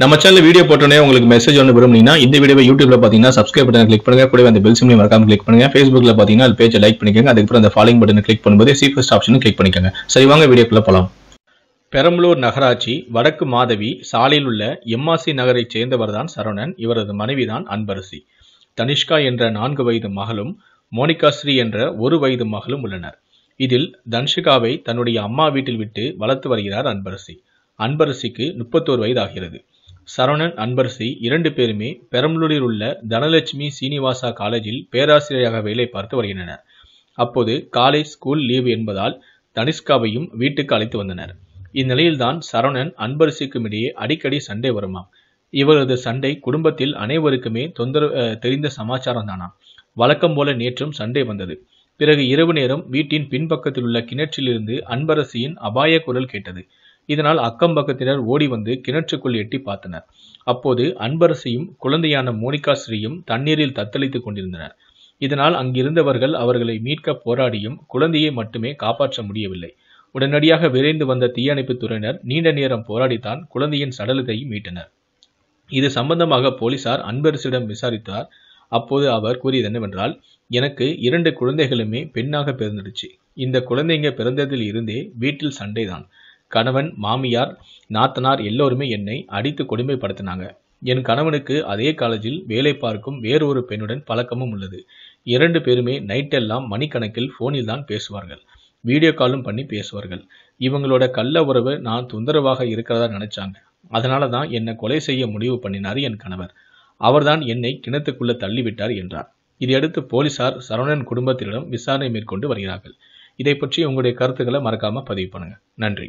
நம்ம channel video போட்டோன்னே உங்களுக்கு மெசேஜ் ஒன்று விரும்புனீங்கன்னா இந்த வீடியோ யூடியூப்ல பார்த்தீங்கன்னா சப்ஸ்கிரைப் பட்டன் கிளிக் பண்ணுங்க கூட அந்த பெல் சிம்லையும் மறக்காம கிளிக் பண்ணுங்க ஃபேஸ்புக்ல பார்த்தீங்கன்னா அது பேஜை லைக் பண்ணிக்கோங்க அதுக்கப்புறம் அந்த ஃபாலோ பட்டன் கிளிக் பண்ணும்போது சி ஃபர்ஸ்ட் ஆப்ஷனும் கிளிக் பண்ணிக்கோங்க சரி வாங்க வீடியோக்குள்ள போகலாம் பெரம்பலூர் நகராட்சி வடக்கு மாதவி சாலையில் உள்ள எம்ஆர்சி நகரை சேர்ந்தவர்தான் சரவணன் இவரது மனைவிதான் அன்பரசி தனிஷ்கா என்ற நான்கு வயது மகளும் மோனிகாஸ்ரீ என்ற ஒரு வயது மகளும் உள்ளனர் இதில் தன்ஷிகாவை தன்னுடைய அம்மா வீட்டில் விட்டு வளர்த்து வருகிறார் அன்பரசி அன்பரசிக்கு முப்பத்தோரு வயது ஆகிறது சரவணன் அன்பரசி இரண்டு பேருமே பெரம்பலூரில் உள்ள தனலட்சுமி சீனிவாசா காலேஜில் பேராசிரியராக வேலை பார்த்து வருகின்றனர் அப்போது காலேஜ் ஸ்கூல் லீவு என்பதால் தனிஷ்காவையும் வீட்டுக்கு அழைத்து வந்தனர் இந்நிலையில்தான் சரவணன் அன்பரசிக்கும் இடையே அடிக்கடி சண்டை வருமாம் இவரது சண்டை குடும்பத்தில் அனைவருக்குமே தொந்தரவு தெரிந்த சமாச்சாரம் தானாம் வழக்கம் போல நேற்றும் சண்டை வந்தது பிறகு இரவு நேரம் வீட்டின் பின்பக்கத்தில் உள்ள கிணற்றிலிருந்து அன்பரசியின் அபாய குரல் கேட்டது இதனால் அக்கம் பக்கத்தினர் ஓடி வந்து கிணற்றுக்குள் எட்டி பார்த்தனர் அப்போது அன்பரசியும் குழந்தையான மோனிகா ஸ்ரீயும் தண்ணீரில் தத்தளித்துக் கொண்டிருந்தனர் இதனால் அங்கிருந்தவர்கள் அவர்களை மீட்க போராடியும் குழந்தையை மட்டுமே காப்பாற்ற முடியவில்லை உடனடியாக விரைந்து வந்த தீயணைப்புத் துறையினர் நீண்ட நேரம் போராடித்தான் குழந்தையின் சடலத்தை மீட்டனர் இது சம்பந்தமாக போலீசார் அன்பரசிடம் விசாரித்தார் அப்போது அவர் கூறியது என்னவென்றால் எனக்கு இரண்டு குழந்தைகளுமே பெண்ணாக பிறந்துடுச்சு இந்த குழந்தைங்க பிறந்ததில் இருந்தே வீட்டில் சண்டைதான் கணவன் மாமியார் நாத்தனார் எல்லோருமே என்னை அடித்து கொடுமைப்படுத்தினாங்க என் கணவனுக்கு அதே காலேஜில் வேலை பார்க்கும் வேறொரு பெண்ணுடன் பழக்கமும் உள்ளது இரண்டு பேருமே நைட்டெல்லாம் மணிக்கணக்கில் ஃபோனில் தான் பேசுவார்கள் வீடியோ காலும் பண்ணி பேசுவார்கள் இவங்களோட கள்ள உறவு நான் தொந்தரவாக இருக்கிறதா நினைச்சாங்க அதனால தான் என்னை கொலை செய்ய முடிவு பண்ணினார் என் கணவர் அவர்தான் என்னை கிணத்துக்குள்ள தள்ளிவிட்டார் என்றார் இதையடுத்து போலீசார் சரவணன் குடும்பத்தினரிடம் விசாரணை மேற்கொண்டு வருகிறார்கள் இதை பற்றி உங்களுடைய கருத்துக்களை மறக்காம பதிவு பண்ணுங்க நன்றி